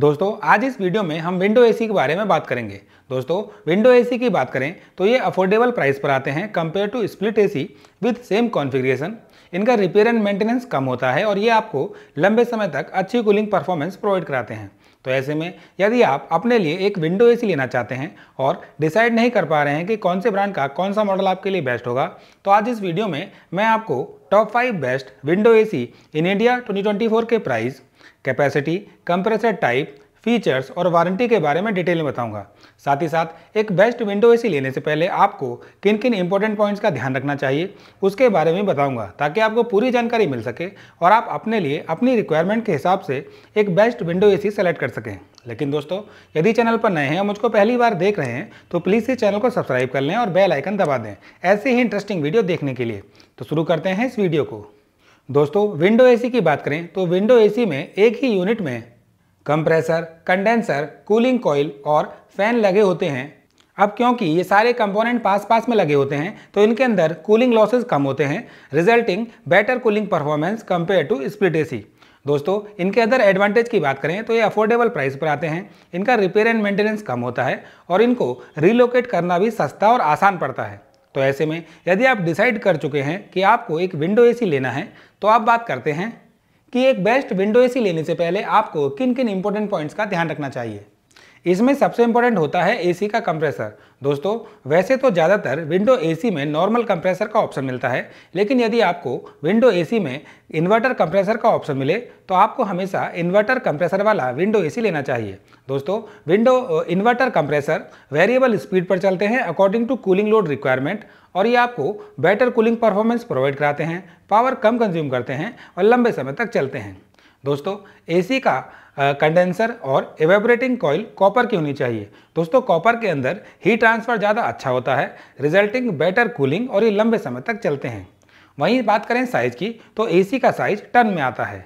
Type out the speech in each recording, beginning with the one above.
दोस्तों आज इस वीडियो में हम विंडो एसी के बारे में बात करेंगे दोस्तों विंडो एसी की बात करें तो ये अफोर्डेबल प्राइस पर आते हैं compare to split AC with same configuration इनका रिपेयर एंड मेंटेनेंस कम होता है और ये आपको लंबे समय तक अच्छी कूलिंग परफॉर्मेंस प्रोवाइड कराते हैं तो ऐसे में यदि आप अपने लिए एक विंडो ए लेना चाहते हैं और डिसाइड नहीं कर पा रहे हैं कि कौन से ब्रांड का कौन सा मॉडल आपके लिए बेस्ट होगा तो आज इस वीडियो में मैं आपको top five best window AC in India twenty के price capacity compressor type features और वारंटी के बारे में डिटेल में बताऊंगा साथ ही साथ एक बेस्ट विंडो एसी लेने से पहले आपको किन किन इंपॉर्टेंट पॉइंट्स का ध्यान रखना चाहिए उसके बारे में बताऊंगा ताकि आपको पूरी जानकारी मिल सके और आप अपने लिए अपनी रिक्वायरमेंट के हिसाब से एक बेस्ट विंडो ए सेलेक्ट कर सकें लेकिन दोस्तों यदि चैनल पर नए हैं और मुझको पहली बार देख रहे हैं तो प्लीज़ इस चैनल को सब्सक्राइब कर लें और बेल आइकन दबा दें ऐसे ही इंटरेस्टिंग वीडियो देखने के लिए तो शुरू करते हैं इस वीडियो को दोस्तों विंडो एसी की बात करें तो विंडो एसी में एक ही यूनिट में कंप्रेसर कंडेंसर कूलिंग कॉइल और फैन लगे होते हैं अब क्योंकि ये सारे कंपोनेंट पास पास में लगे होते हैं तो इनके अंदर कूलिंग लॉसेस कम होते हैं resulting better cooling performance compare to split AC दोस्तों इनके अदर एडवांटेज की बात करें तो ये अफोर्डेबल प्राइस पर आते हैं इनका रिपेयर एंड मेंटेनेंस कम होता है और इनको रिलोकेट करना भी सस्ता और आसान पड़ता है तो ऐसे में यदि आप डिसाइड कर चुके हैं कि आपको एक विंडो एसी लेना है तो आप बात करते हैं कि एक बेस्ट विंडो एसी लेने से पहले आपको किन किन इंपॉर्टेंट पॉइंट्स का ध्यान रखना चाहिए इसमें सबसे इंपॉर्टेंट होता है एसी का कंप्रेसर दोस्तों वैसे तो ज़्यादातर विंडो एसी में नॉर्मल कंप्रेसर का ऑप्शन मिलता है लेकिन यदि आपको विंडो एसी में इन्वर्टर कंप्रेसर का ऑप्शन मिले तो आपको हमेशा इन्वर्टर कंप्रेसर वाला विंडो एसी लेना चाहिए दोस्तों window inverter compressor variable speed पर चलते हैं according to cooling load requirement और ये आपको बेटर कूलिंग परफॉर्मेंस प्रोवाइड कराते हैं पावर कम कंज्यूम करते हैं और लंबे समय तक चलते हैं दोस्तों एसी का कंडेंसर और एवेबरेटिंग कॉयल कॉपर की होनी चाहिए दोस्तों कॉपर के अंदर हीट ट्रांसफर ज़्यादा अच्छा होता है रिजल्टिंग बेटर कूलिंग और ये लंबे समय तक चलते हैं वहीं बात करें साइज़ की तो एसी का साइज टन में आता है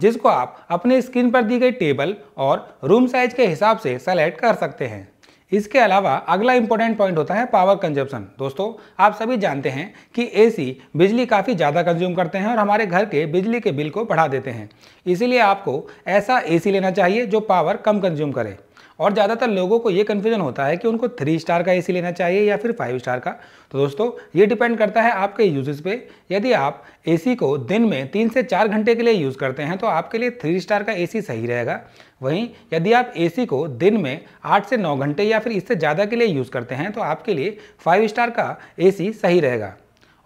जिसको आप अपने स्क्रीन पर दी गई टेबल और रूम साइज के हिसाब से सेलेक्ट कर सकते हैं इसके अलावा अगला इंपॉर्टेंट पॉइंट होता है पावर कंजप्शन दोस्तों आप सभी जानते हैं कि एसी बिजली काफ़ी ज़्यादा कंज्यूम करते हैं और हमारे घर के बिजली के बिल को बढ़ा देते हैं इसीलिए आपको ऐसा एसी लेना चाहिए जो पावर कम कंज्यूम करे और ज़्यादातर लोगों को ये कन्फ्यूजन होता है कि उनको थ्री स्टार का ए लेना चाहिए या फिर फाइव स्टार का तो दोस्तों ये डिपेंड करता है आपके यूजेस पे यदि आप ए को दिन में तीन से चार घंटे के लिए यूज़ करते हैं तो आपके लिए थ्री स्टार का ए सही रहेगा वहीं यदि आप एसी को दिन में आठ से नौ घंटे या फिर इससे ज़्यादा के लिए यूज़ करते हैं तो आपके लिए फाइव स्टार का एसी सही रहेगा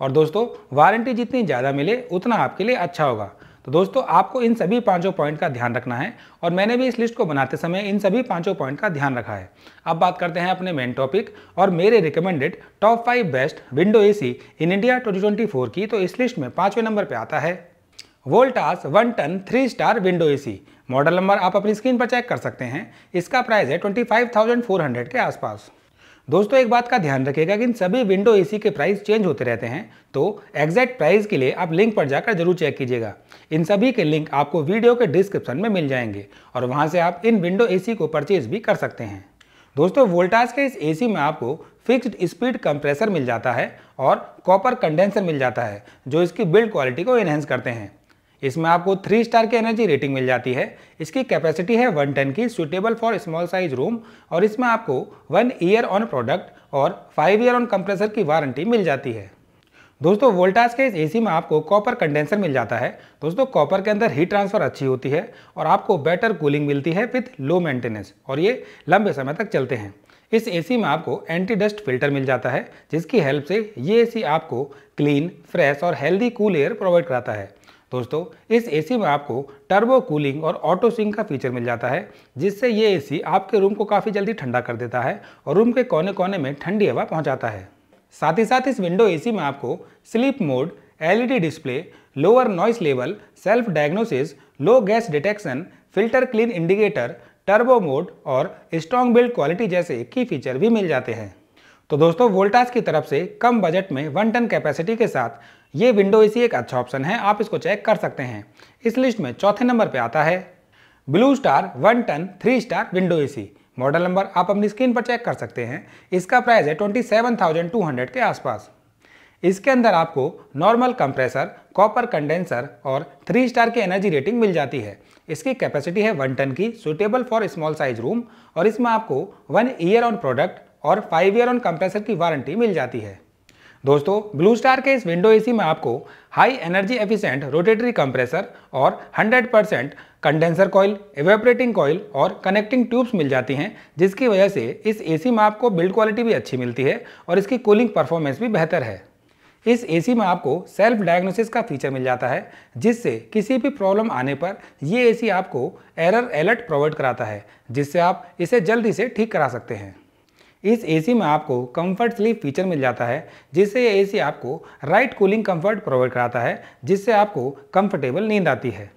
और दोस्तों वारंटी जितनी ज़्यादा मिले उतना आपके लिए अच्छा होगा तो दोस्तों आपको इन सभी पांचों पॉइंट का ध्यान रखना है और मैंने भी इस लिस्ट को बनाते समय इन सभी पांचों पॉइंट का ध्यान रखा है अब बात करते हैं अपने मेन टॉपिक और मेरे recommended top five best window AC in India 2024 की तो इस लिस्ट में पांचवें नंबर पर आता है Voltas one ton three star window AC model number आप अपनी स्क्रीन पर चेक कर सकते हैं इसका प्राइस है 25,400 के आसपास दोस्तों एक बात का ध्यान रखिएगा कि इन सभी विंडो एसी के प्राइस चेंज होते रहते हैं तो एग्जैक्ट प्राइस के लिए आप लिंक पर जाकर जरूर चेक कीजिएगा इन सभी के लिंक आपको वीडियो के डिस्क्रिप्शन में मिल जाएंगे और वहाँ से आप इन विंडो ए को परचेज भी कर सकते हैं दोस्तों वोल्टास के इस ए में आपको फिक्स्ड स्पीड कंप्रेसर मिल जाता है और कॉपर कंडेंसर मिल जाता है जो इसकी बिल्ड क्वालिटी को एनहेंस करते हैं इसमें आपको थ्री स्टार की एनर्जी रेटिंग मिल जाती है इसकी कैपेसिटी है वन टेन की suitable for small size room और इसमें आपको वन ईयर ऑन प्रोडक्ट और फाइव ईयर ऑन कंप्रेसर की वारंटी मिल जाती है दोस्तों वोल्टास के इस एसी में आपको कॉपर कंडेंसर मिल जाता है दोस्तों कॉपर के अंदर हीट ट्रांसफर अच्छी होती है और आपको बेटर कूलिंग मिलती है विथ लो मेंटेनेंस और ये लंबे समय तक चलते हैं इस एसी में आपको एंटी डस्ट फिल्टर मिल जाता है जिसकी हेल्प से ये एसी आपको क्लीन फ्रेश और हेल्दी कूल एयर प्रोवाइड कराता है दोस्तों इस एसी में आपको टर्बो कूलिंग और ऑटो स्विंग का फीचर मिल जाता है जिससे ये एसी आपके रूम को काफ़ी जल्दी ठंडा कर देता है और रूम के कोने कोने में ठंडी हवा पहुंचाता है साथ ही साथ इस विंडो एसी में आपको sleep mode LED display lower noise level self diagnosis low gas detection filter clean indicator turbo mode और स्ट्रॉन्ग बिल्ड क्वालिटी जैसे की फीचर भी मिल जाते हैं तो दोस्तों वोल्टास की तरफ से कम बजट में वन टन कैपेसिटी के साथ ये विंडो इसी एक अच्छा ऑप्शन है आप इसको चेक कर सकते हैं इस लिस्ट में चौथे नंबर पे आता है Blue Star one ton three star window AC model number आप अपनी स्क्रीन पर चेक कर सकते हैं इसका प्राइस है twenty seven thousand two hundred के आसपास इसके अंदर आपको नॉर्मल कंप्रेसर कॉपर कंडेंसर और थ्री स्टार की एनर्जी रेटिंग मिल जाती है इसकी कैपेसिटी है वन टन की suitable for small size room और इसमें आपको वन ईयर ऑन प्रोडक्ट और फाइव ईयर ऑन कंप्रेसर की वारंटी मिल जाती है दोस्तों ब्लू स्टार के इस विंडो एसी में आपको high energy efficient rotary compressor और 100 percent condenser coil evaporating coil और कनेक्टिंग ट्यूब्स मिल जाती हैं जिसकी वजह से इस एसी में आपको बिल्ड क्वालिटी भी अच्छी मिलती है और इसकी कूलिंग परफॉर्मेंस भी बेहतर है इस एसी में आपको सेल्फ डायग्नोसिस का फीचर मिल जाता है जिससे किसी भी प्रॉब्लम आने पर ये एसी आपको एरर अलर्ट प्रोवाइड कराता है जिससे आप इसे जल्दी से ठीक करा सकते हैं इस एसी में आपको कंफर्ट स्लीप फीचर मिल जाता है जिससे ये एसी आपको राइट कूलिंग कंफर्ट प्रोवाइड कराता है जिससे आपको कंफर्टेबल नींद आती है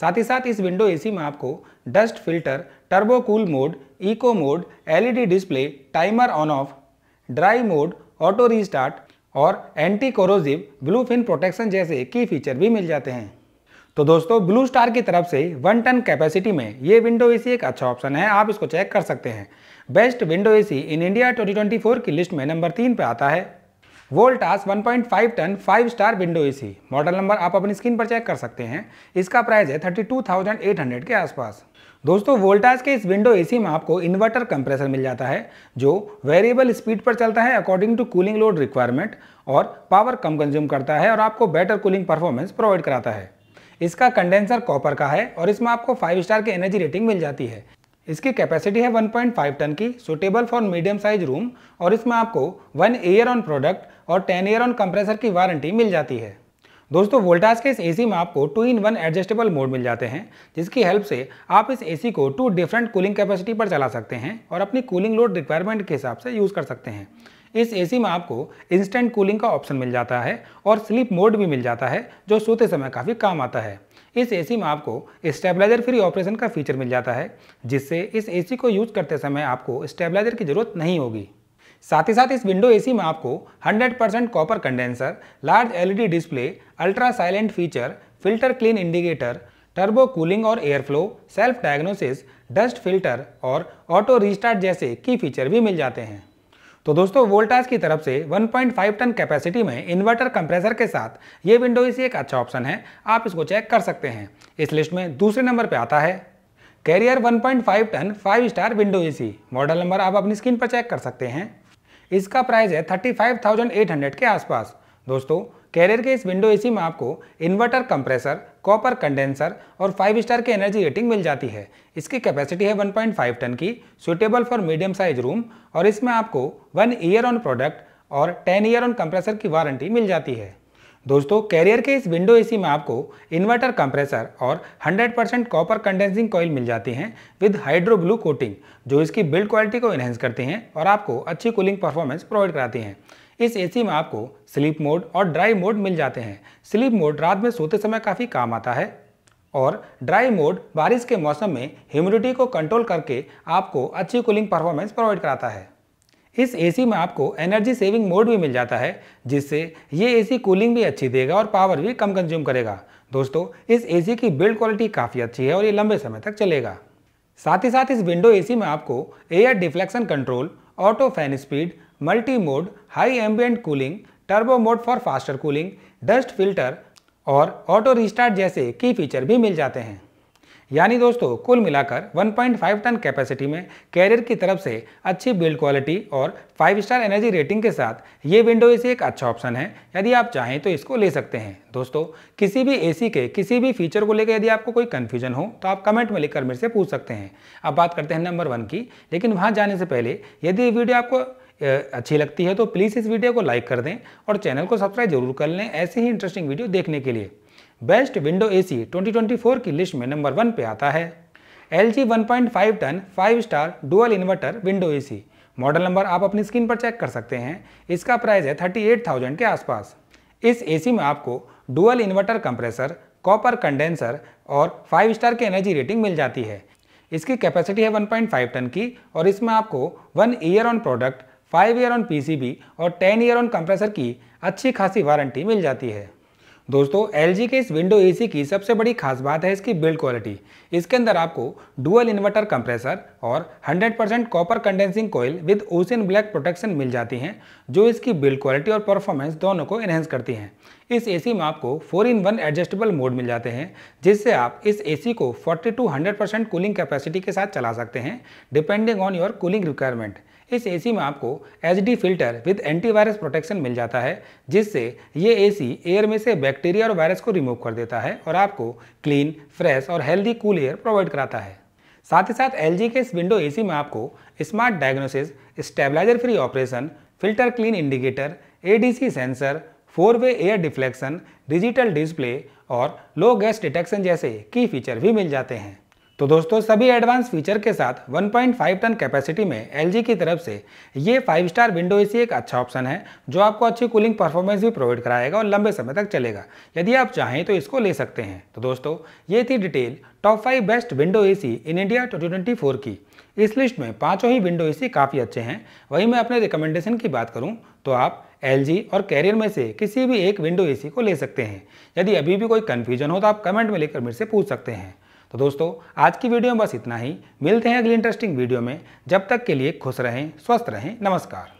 साथ ही साथ इस विंडो एसी में आपको dust filter turbo cool mode eco mode LED display timer on off dry mode auto restart और anti corrosive blue fin protection जैसे की फीचर भी मिल जाते हैं तो दोस्तों ब्लू स्टार की तरफ से वन टन कैपेसिटी में ये विंडो एसी एक अच्छा ऑप्शन है आप इसको चेक कर सकते हैं best window AC in India 2024 की लिस्ट में नंबर तीन पे आता है Voltas 1.5 ton 5 star window AC model number आप अपनी स्क्रीन पर चेक कर सकते हैं इसका प्राइस है 32,800 के आसपास दोस्तों वोल्टास के इस विंडो एसी में आपको इन्वर्टर कंप्रेसर मिल जाता है जो वेरिएबल स्पीड पर चलता है according to cooling load requirement और पावर कम कंज्यूम करता है और आपको बेटर कूलिंग परफॉर्मेंस प्रोवाइड कराता है इसका कंडेंसर कॉपर का है और इसमें आपको फाइव स्टार की एनर्जी रेटिंग मिल जाती है इसकी कैपेसिटी है 1.5 टन की suitable for medium size room और इसमें आपको वन ईयर ऑन प्रोडक्ट और टेन ईयर ऑन कंप्रेसर की वारंटी मिल जाती है दोस्तों वोल्टास के इस एसी में आपको two in one adjustable mode मिल जाते हैं जिसकी हेल्प से आप इस एसी को टू डिफरेंट कूलिंग कैपेसिटी पर चला सकते हैं और अपनी कूलिंग लोड रिक्वायरमेंट के हिसाब से यूज़ कर सकते हैं इस एसी में आपको इंस्टेंट कूलिंग का ऑप्शन मिल जाता है और स्लीप मोड भी मिल जाता है जो सोते समय काफ़ी काम आता है इस एसी में आपको स्टेबलाइजर फ्री ऑपरेशन का फीचर मिल जाता है जिससे इस एसी को यूज करते समय आपको स्टेबलाइजर की ज़रूरत नहीं होगी साथ ही साथ इस विंडो एसी में आपको 100% copper condenser large LED display ultra silent feature filter clean indicator turbo cooling और air flow self diagnosis dust filter और ऑटो रिस्टार्ट जैसे की फीचर भी मिल जाते हैं तो दोस्तों वोल्टास की तरफ से 1.5 टन कैपेसिटी में इन्वर्टर कंप्रेसर के साथ ये विंडो इसी एक अच्छा ऑप्शन है आप इसको चेक कर सकते हैं इस लिस्ट में दूसरे नंबर पे आता है Carrier 1.5 ton 5 star window AC model number आप अपनी स्क्रीन पर चेक कर सकते हैं इसका प्राइस है थर्टी के आसपास दोस्तों कैरियर के इस विंडो एसी में आपको इन्वर्टर कंप्रेसर कॉपर कंडेंसर और फाइव स्टार की एनर्जी रेटिंग मिल जाती है इसकी कैपेसिटी है 1.5 टन की suitable for medium size room और इसमें आपको वन ईयर ऑन प्रोडक्ट और टेन ईयर ऑन कंप्रेसर की वारंटी मिल जाती है दोस्तों कैरियर के इस विंडो एसी में आपको इन्वर्टर कंप्रेसर और 100% कॉपर कंडेंसिंग कॉइल मिल जाती हैं विद हाइड्रो ब्लू कोटिंग जो इसकी बिल्ड क्वालिटी को एनहेंस करती हैं और आपको अच्छी कूलिंग परफॉर्मेंस प्रोवाइड कराती हैं इस एसी में आपको स्लीप मोड और ड्राई मोड मिल जाते हैं स्लीप मोड रात में सोते समय काफ़ी काम आता है और ड्राई मोड बारिश के मौसम में ह्यूमिडिटी को कंट्रोल करके आपको अच्छी कूलिंग परफॉर्मेंस प्रोवाइड कराता है इस एसी में आपको एनर्जी सेविंग मोड भी मिल जाता है जिससे ये एसी कूलिंग भी अच्छी देगा और पावर भी कम कंज्यूम करेगा दोस्तों इस एसी की बिल्ड क्वालिटी काफ़ी अच्छी है और ये लंबे समय तक चलेगा साथ ही साथ इस विंडो एसी में आपको air deflection control auto fan speed multi mode high ambient cooling turbo mode for faster cooling dust filter और ऑटो रिस्टार्ट जैसे की फीचर भी मिल जाते हैं यानी दोस्तों कुल मिलाकर 1.5 टन कैपेसिटी में कैरियर की तरफ से अच्छी बिल्ड क्वालिटी और फाइव स्टार एनर्जी रेटिंग के साथ ये विंडो एसी एक अच्छा ऑप्शन है यदि आप चाहें तो इसको ले सकते हैं दोस्तों किसी भी एसी के किसी भी फीचर को लेकर यदि आपको कोई कन्फ्यूजन हो तो आप कमेंट में लिखकर मेरे से पूछ सकते हैं अब बात करते हैं नंबर वन की लेकिन वहाँ जाने से पहले यदि वीडियो आपको अच्छी लगती है तो प्लीज़ इस वीडियो को लाइक कर दें और चैनल को सब्सक्राइब जरूर कर लें ऐसे ही इंटरेस्टिंग वीडियो देखने के लिए बेस्ट विंडो ए सी की लिस्ट में नंबर वन पे आता है L G ton five star dual inverter window AC model number आप अपनी स्क्रीन पर चेक कर सकते हैं इसका प्राइस है थर्टी एट थाउजेंड के आसपास इस एसी में आपको dual inverter compressor copper condenser और फाइव स्टार की एनर्जी रेटिंग मिल जाती है इसकी कैपेसिटी है 1.5 टन की और इसमें आपको one year on product five year on PCB और टेन ईयर ऑन कंप्रेसर की अच्छी खासी वारंटी मिल जाती है दोस्तों एल के इस विंडो ए की सबसे बड़ी खास बात है इसकी बिल्ड क्वालिटी इसके अंदर आपको डुअल इन्वर्टर कंप्रेसर और 100% copper condensing coil with ocean black protection मिल जाती हैं जो इसकी बिल्ड क्वालिटी और परफॉर्मेंस दोनों को इन्हेंस करती हैं इस ए में आपको four in one adjustable mode मिल जाते हैं जिससे आप इस ए को forty two hundred cooling capacity के साथ चला सकते हैं depending on your cooling requirement इस एसी में आपको H filter with antivirus protection मिल जाता है जिससे ये एसी एयर में से बैक्टीरिया और वायरस को रिमूव कर देता है और आपको क्लीन फ्रेश और हेल्दी कूल एयर प्रोवाइड कराता है साथ ही साथ एल के इस विंडो ए में आपको smart diagnosis stabiliser free operation filter clean indicator A sensor four way air deflection digital display और लो गैस डिटेक्शन जैसे की फीचर भी मिल जाते हैं तो दोस्तों सभी एडवांस फीचर के साथ 1.5 टन कैपेसिटी में एल की तरफ से ये फाइव स्टार विंडो एसी एक अच्छा ऑप्शन है जो आपको अच्छी कूलिंग परफॉर्मेंस भी प्रोवाइड कराएगा और लंबे समय तक चलेगा यदि आप चाहें तो इसको ले सकते हैं तो दोस्तों ये थी detail top five best window AC in India twenty की इस लिस्ट में पाँचों ही विंडो ए काफ़ी अच्छे हैं वहीं मैं अपने रिकमेंडेशन की बात करूँ तो आप एल और कैरियर में से किसी भी एक विंडो ए को ले सकते हैं यदि अभी भी कोई कन्फ्यूजन हो तो आप कमेंट में लेकर मेरे से पूछ सकते हैं तो दोस्तों आज की वीडियो में बस इतना ही मिलते हैं अगली इंटरेस्टिंग वीडियो में जब तक के लिए खुश रहें स्वस्थ रहें नमस्कार